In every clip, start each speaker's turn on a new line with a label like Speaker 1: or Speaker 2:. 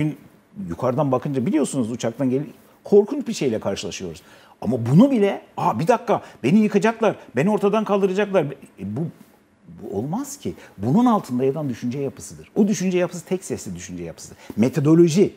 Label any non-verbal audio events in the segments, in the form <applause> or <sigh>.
Speaker 1: Bugün yukarıdan bakınca biliyorsunuz uçaktan gelip korkunç bir şeyle karşılaşıyoruz. Ama bunu bile, aa bir dakika beni yıkacaklar, beni ortadan kaldıracaklar. E, bu, bu olmaz ki. Bunun altında yatan düşünce yapısıdır. O düşünce yapısı tek sesli düşünce yapısıdır. Metodoloji,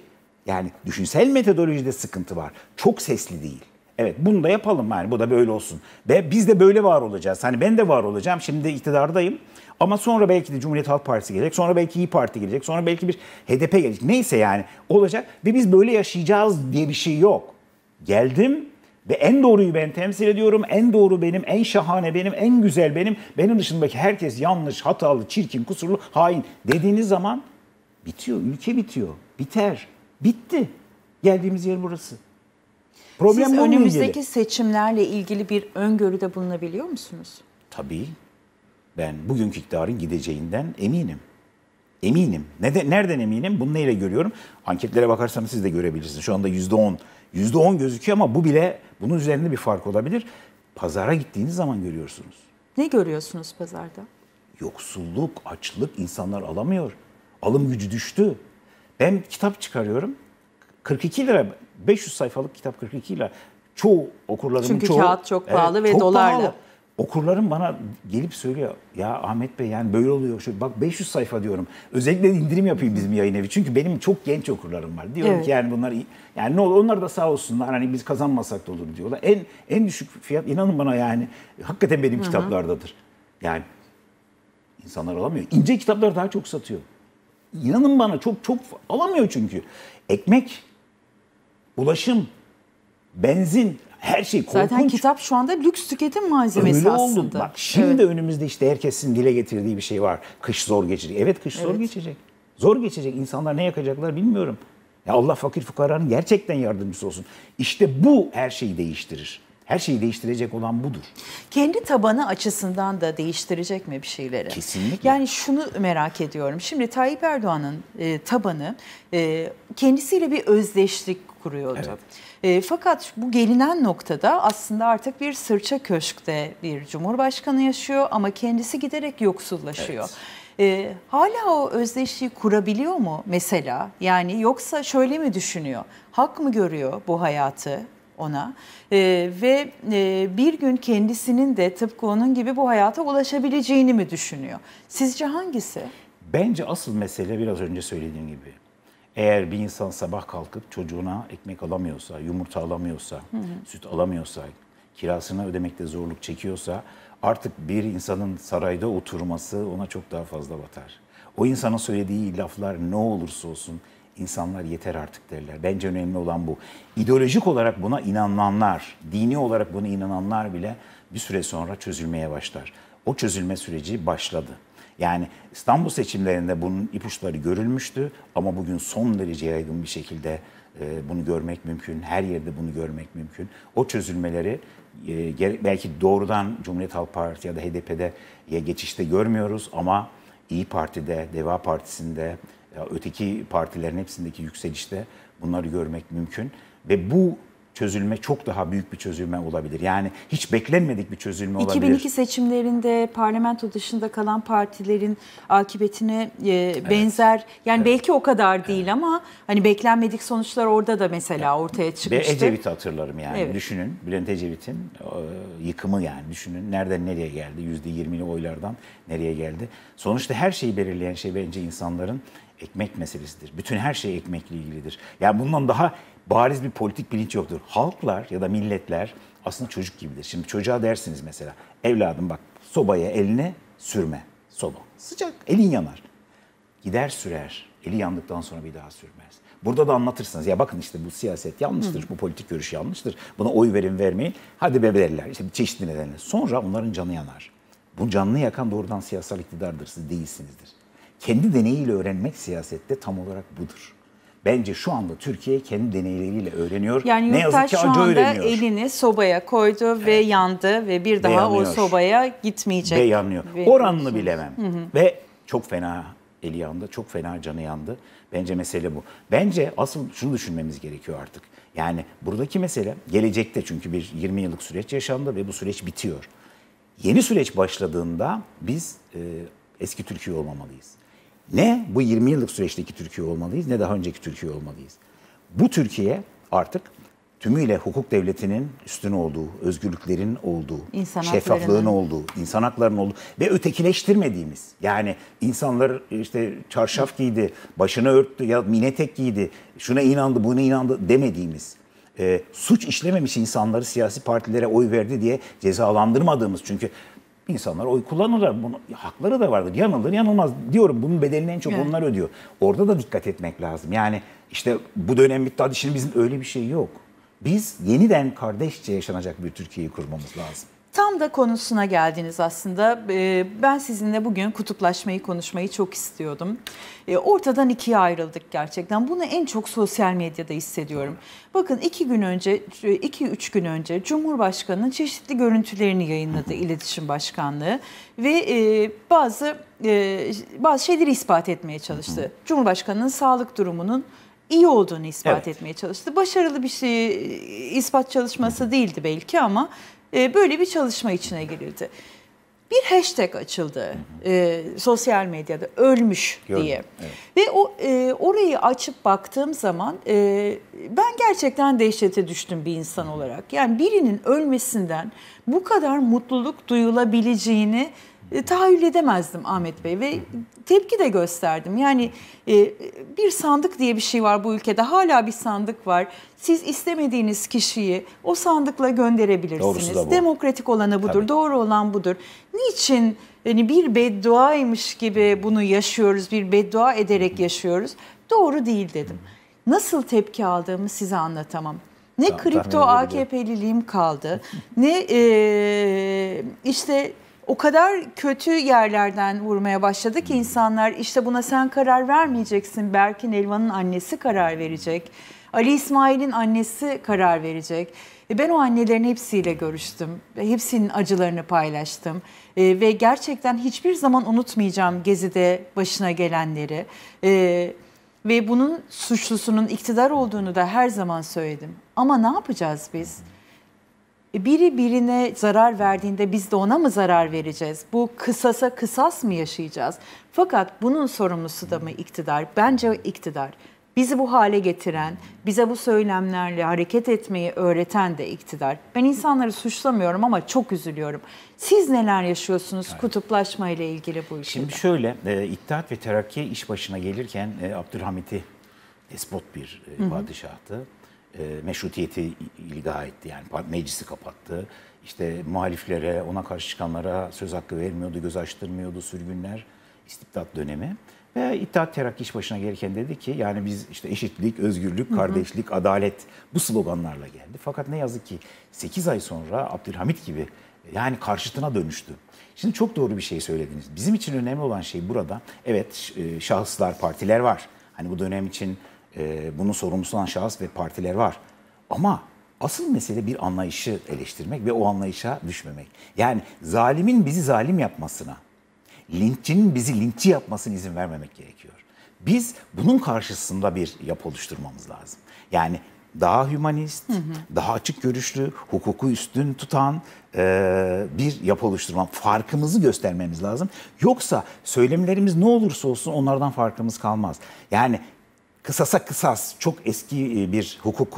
Speaker 1: yani düşünsel metodolojide sıkıntı var. Çok sesli değil. Evet bunu da yapalım yani bu da böyle olsun. Ve biz de böyle var olacağız. Hani ben de var olacağım. Şimdi iktidardayım. Ama sonra belki de Cumhuriyet Halk Partisi gelecek. Sonra belki İyi Parti gelecek. Sonra belki bir HDP gelecek. Neyse yani olacak ve biz böyle yaşayacağız diye bir şey yok. Geldim ve en doğruyu ben temsil ediyorum. En doğru benim, en şahane benim, en güzel benim. Benim dışındaki herkes yanlış, hatalı, çirkin, kusurlu, hain dediğiniz zaman bitiyor. Ülke bitiyor. Biter. Bitti. Geldiğimiz yer burası.
Speaker 2: Problem Siz önümüzdeki ilgili. seçimlerle ilgili bir öngörüde bulunabiliyor musunuz?
Speaker 1: Tabii ben bugünkü iktidarın gideceğinden eminim. Eminim. Neden, nereden eminim? Bunu neyle görüyorum? Anketlere bakarsanız siz de görebilirsiniz. Şu anda %10. %10 gözüküyor ama bu bile bunun üzerinde bir fark olabilir. Pazara gittiğiniz zaman görüyorsunuz.
Speaker 2: Ne görüyorsunuz pazarda?
Speaker 1: Yoksulluk, açlık insanlar alamıyor. Alım gücü düştü. Ben kitap çıkarıyorum. 42 lira 500 sayfalık kitap 42 lira. Çoğu okurlarımın Çünkü çoğu. Çünkü kağıt çok pahalı evet, ve çok dolarla. Pahalı okurlarım bana gelip söylüyor. Ya Ahmet Bey yani böyle oluyor. Şu, bak 500 sayfa diyorum. Özellikle indirim yapayım bizim yayın evi. Çünkü benim çok genç okurlarım var. Diyorum evet. ki yani bunlar yani ne olur onlar da sağ olsunlar. Hani biz kazanmasak da olur diyorlar. En en düşük fiyat inanın bana yani hakikaten benim Hı-hı. kitaplardadır. Yani insanlar alamıyor. ince kitaplar daha çok satıyor. İnanın bana çok çok alamıyor çünkü. Ekmek, ulaşım, benzin her şey korkunç. Zaten
Speaker 2: kitap şu anda lüks tüketim malzemesi Öyle aslında. Oldu. Bak şimdi
Speaker 1: evet. önümüzde işte herkesin dile getirdiği bir şey var. Kış zor geçecek. Evet kış evet. zor geçecek. Zor geçecek. İnsanlar ne yakacaklar bilmiyorum. Ya Allah fakir fukaranın gerçekten yardımcısı olsun. İşte bu her şeyi değiştirir
Speaker 2: her şeyi değiştirecek olan budur. Kendi tabanı açısından da değiştirecek mi bir şeyleri? Kesinlikle. Yani şunu merak ediyorum. Şimdi Tayyip Erdoğan'ın e, tabanı e, kendisiyle bir özdeşlik kuruyordu. Evet. E, fakat bu gelinen noktada aslında artık bir sırça köşkte bir cumhurbaşkanı yaşıyor ama kendisi giderek yoksullaşıyor. Evet. E, hala o özdeşliği kurabiliyor mu mesela? Yani yoksa şöyle mi düşünüyor? Hak mı görüyor bu hayatı? ona e, ve e, bir gün kendisinin de tıpkı onun gibi bu hayata ulaşabileceğini mi düşünüyor? Sizce hangisi?
Speaker 1: Bence asıl mesele biraz önce söylediğim gibi. Eğer bir insan sabah kalkıp çocuğuna ekmek alamıyorsa, yumurta alamıyorsa, hı hı. süt alamıyorsa, kirasını ödemekte zorluk çekiyorsa artık bir insanın sarayda oturması ona çok daha fazla batar. O insana söylediği laflar ne olursa olsun insanlar yeter artık derler. Bence önemli olan bu. İdeolojik olarak buna inananlar, dini olarak buna inananlar bile bir süre sonra çözülmeye başlar. O çözülme süreci başladı. Yani İstanbul seçimlerinde bunun ipuçları görülmüştü ama bugün son derece yaygın bir şekilde e, bunu görmek mümkün. Her yerde bunu görmek mümkün. O çözülmeleri e, belki doğrudan Cumhuriyet Halk Partisi ya da HDP'de ya geçişte görmüyoruz ama İyi Parti'de, Deva Partisi'nde, ya öteki partilerin hepsindeki yükselişte bunları görmek mümkün ve bu çözülme çok daha büyük bir çözülme olabilir. Yani hiç beklenmedik bir çözülme 2002 olabilir. 2002
Speaker 2: seçimlerinde parlamento dışında kalan partilerin akıbetine e, evet. benzer yani evet. belki o kadar değil evet. ama hani beklenmedik sonuçlar orada da mesela evet. ortaya çıkmıştı. Ve Ecevit'i
Speaker 1: hatırlarım yani evet. düşünün Bülent Ecevit'in e, yıkımı yani düşünün nereden nereye geldi %20'li oylardan nereye geldi. Sonuçta her şeyi belirleyen şey bence insanların ekmek meselesidir. Bütün her şey ekmekle ilgilidir. Yani bundan daha bariz bir politik bilinç yoktur. Halklar ya da milletler aslında çocuk gibidir. Şimdi çocuğa dersiniz mesela evladım bak sobaya elini sürme. Soba sıcak elin yanar. Gider sürer. Eli yandıktan sonra bir daha sürmez. Burada da anlatırsınız. Ya bakın işte bu siyaset yanlıştır, Hı. bu politik görüş yanlıştır. Buna oy verin vermeyin. Hadi bebelerler. İşte çeşitli nedenle. Sonra onların canı yanar. Bu canını yakan doğrudan siyasal iktidardır. Siz değilsinizdir. Kendi deneyiyle öğrenmek siyasette tam olarak budur. Bence şu anda Türkiye kendi deneyleriyle öğreniyor. Yani ne yazık ki şu anda öğreniyor.
Speaker 2: elini sobaya koydu evet. ve yandı ve bir daha ve o sobaya gitmeyecek. Ve yanıyor. Oranını bilemem.
Speaker 1: Hı hı. Ve çok fena eli yandı, çok fena canı yandı. Bence mesele bu. Bence asıl şunu düşünmemiz gerekiyor artık. Yani buradaki mesele gelecekte çünkü bir 20 yıllık süreç yaşandı ve bu süreç bitiyor. Yeni süreç başladığında biz e, eski Türkiye olmamalıyız. Ne bu 20 yıllık süreçteki Türkiye olmalıyız ne daha önceki Türkiye olmalıyız. Bu Türkiye artık tümüyle hukuk devletinin üstün olduğu, özgürlüklerin olduğu, insan şeffaflığın olduğu, insan haklarının olduğu ve ötekileştirmediğimiz. Yani insanlar işte çarşaf giydi, başını örttü ya minetek giydi, şuna inandı, buna inandı demediğimiz. E, suç işlememiş insanları siyasi partilere oy verdi diye cezalandırmadığımız. Çünkü İnsanlar oy kullanırlar. Bunu, hakları da vardır. Yanılır yanılmaz. Diyorum bunun bedelini en çok evet. onlar ödüyor. Orada da dikkat etmek lazım. Yani işte bu dönem bitti hadi şimdi bizim öyle bir şey yok. Biz yeniden kardeşçe yaşanacak bir Türkiye'yi kurmamız lazım.
Speaker 2: Tam da konusuna geldiniz aslında. Ee, ben sizinle bugün kutuplaşmayı konuşmayı çok istiyordum. Ee, ortadan ikiye ayrıldık gerçekten. Bunu en çok sosyal medyada hissediyorum. Bakın iki gün önce, iki üç gün önce Cumhurbaşkanı'nın çeşitli görüntülerini yayınladı İletişim Başkanlığı. Ve e, bazı e, bazı şeyleri ispat etmeye çalıştı. Cumhurbaşkanı'nın sağlık durumunun iyi olduğunu ispat evet. etmeye çalıştı. Başarılı bir şey ispat çalışması değildi belki ama e, böyle bir çalışma içine girildi. Bir hashtag açıldı e, sosyal medyada ölmüş Gördüm, diye evet. ve o e, orayı açıp baktığım zaman e, ben gerçekten dehşete düştüm bir insan olarak. Yani birinin ölmesinden bu kadar mutluluk duyulabileceğini e, tahayyül edemezdim Ahmet Bey ve tepki de gösterdim. Yani e, bir sandık diye bir şey var bu ülkede hala bir sandık var. Siz istemediğiniz kişiyi o sandıkla gönderebilirsiniz. Demokratik olanı budur, Tabii. doğru olan budur. Niçin yani bir bedduaymış gibi bunu yaşıyoruz, bir beddua ederek yaşıyoruz? Doğru değil dedim. Nasıl tepki aldığımı size anlatamam. Ne tamam, kripto AKP'liliğim kaldı, <laughs> ne e, işte o kadar kötü yerlerden vurmaya başladı ki insanlar işte buna sen karar vermeyeceksin. Berkin Elvan'ın annesi karar verecek. Ali İsmail'in annesi karar verecek. E ben o annelerin hepsiyle görüştüm. Hepsinin acılarını paylaştım. E, ve gerçekten hiçbir zaman unutmayacağım Gezi'de başına gelenleri. E, ve bunun suçlusunun iktidar olduğunu da her zaman söyledim. Ama ne yapacağız biz? E, biri birine zarar verdiğinde biz de ona mı zarar vereceğiz? Bu kısasa kısas mı yaşayacağız? Fakat bunun sorumlusu da mı iktidar? Bence iktidar. Bizi bu hale getiren, bize bu söylemlerle hareket etmeyi öğreten de iktidar. Ben insanları suçlamıyorum ama çok üzülüyorum. Siz neler yaşıyorsunuz yani. kutuplaşma ile ilgili bu işi? Şimdi
Speaker 1: şöyle, e, İttihat ve Terakki iş başına gelirken e, Abdülhamit'i despot bir e, padişahtı. Hı hı e, meşrutiyeti ilga etti yani meclisi kapattı. İşte muhaliflere, ona karşı çıkanlara söz hakkı vermiyordu, göz açtırmıyordu sürgünler, istibdat dönemi. Ve İttihat Terakki iş başına gelirken dedi ki yani biz işte eşitlik, özgürlük, kardeşlik, hı hı. adalet bu sloganlarla geldi. Fakat ne yazık ki 8 ay sonra Abdülhamit gibi yani karşıtına dönüştü. Şimdi çok doğru bir şey söylediniz. Bizim için önemli olan şey burada evet e, şahıslar, partiler var. Hani bu dönem için e, ee, bunun sorumlusu olan şahıs ve partiler var. Ama asıl mesele bir anlayışı eleştirmek ve o anlayışa düşmemek. Yani zalimin bizi zalim yapmasına, linççinin bizi linççi yapmasına izin vermemek gerekiyor. Biz bunun karşısında bir yapı oluşturmamız lazım. Yani daha hümanist, hı hı. daha açık görüşlü, hukuku üstün tutan e, bir yapı oluşturma. Farkımızı göstermemiz lazım. Yoksa söylemlerimiz ne olursa olsun onlardan farkımız kalmaz. Yani kısasa kısas çok eski e, bir hukuk e,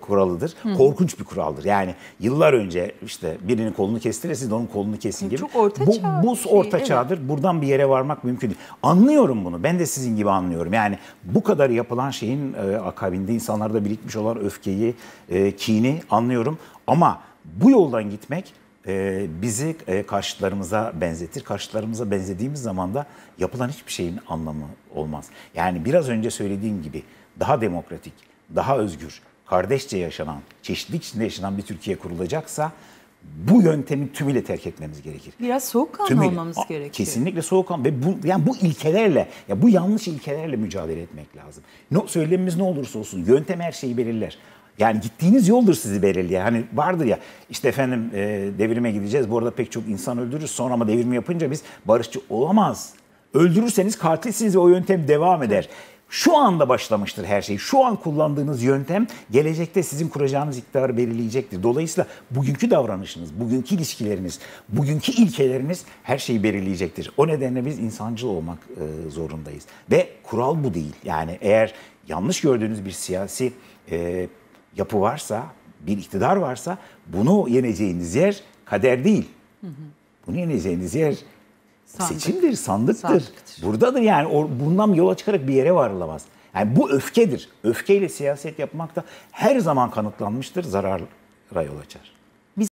Speaker 1: kuralıdır. Hı. Korkunç bir kuraldır. Yani yıllar önce işte birinin kolunu kestiler siz de onun kolunu kesin gibi. Çok orta bu, Bu şey, orta evet. Buradan bir yere varmak mümkün değil. Anlıyorum bunu. Ben de sizin gibi anlıyorum. Yani bu kadar yapılan şeyin e, akabinde insanlarda birikmiş olan öfkeyi, e, kini anlıyorum. Ama bu yoldan gitmek ee, bizi e, karşıtlarımıza benzetir. Karşıtlarımıza benzediğimiz zaman da yapılan hiçbir şeyin anlamı olmaz. Yani biraz önce söylediğim gibi daha demokratik, daha özgür, kardeşçe yaşanan, çeşitlilik içinde yaşanan bir Türkiye kurulacaksa bu yöntemi tümüyle terk etmemiz gerekir.
Speaker 2: Biraz soğukkanlı tümüyle, olmamız gerekir. Kesinlikle
Speaker 1: soğukkanlı ve bu yani bu ilkelerle ya bu yanlış ilkelerle mücadele etmek lazım. Ne söylemimiz ne olursa olsun yöntem her şeyi belirler yani gittiğiniz yoldur sizi belirleyen. Hani vardır ya işte efendim e, devrime gideceğiz. Bu arada pek çok insan öldürürüz. Sonra ama devrimi yapınca biz barışçı olamaz. Öldürürseniz katilsiniz ve o yöntem devam eder. Şu anda başlamıştır her şey. Şu an kullandığınız yöntem gelecekte sizin kuracağınız iktidarı belirleyecektir. Dolayısıyla bugünkü davranışınız, bugünkü ilişkileriniz, bugünkü ilkeleriniz her şeyi belirleyecektir. O nedenle biz insancıl olmak e, zorundayız. Ve kural bu değil. Yani eğer yanlış gördüğünüz bir siyasi e, yapı varsa, bir iktidar varsa bunu yeneceğiniz yer kader değil. Bunu yeneceğiniz yer Sandık. seçimdir, sandıktır. sandıktır. Buradadır yani o, bundan yola çıkarak bir yere varılamaz. Yani bu öfkedir. Öfkeyle siyaset yapmak da her zaman kanıtlanmıştır, zarara yol açar.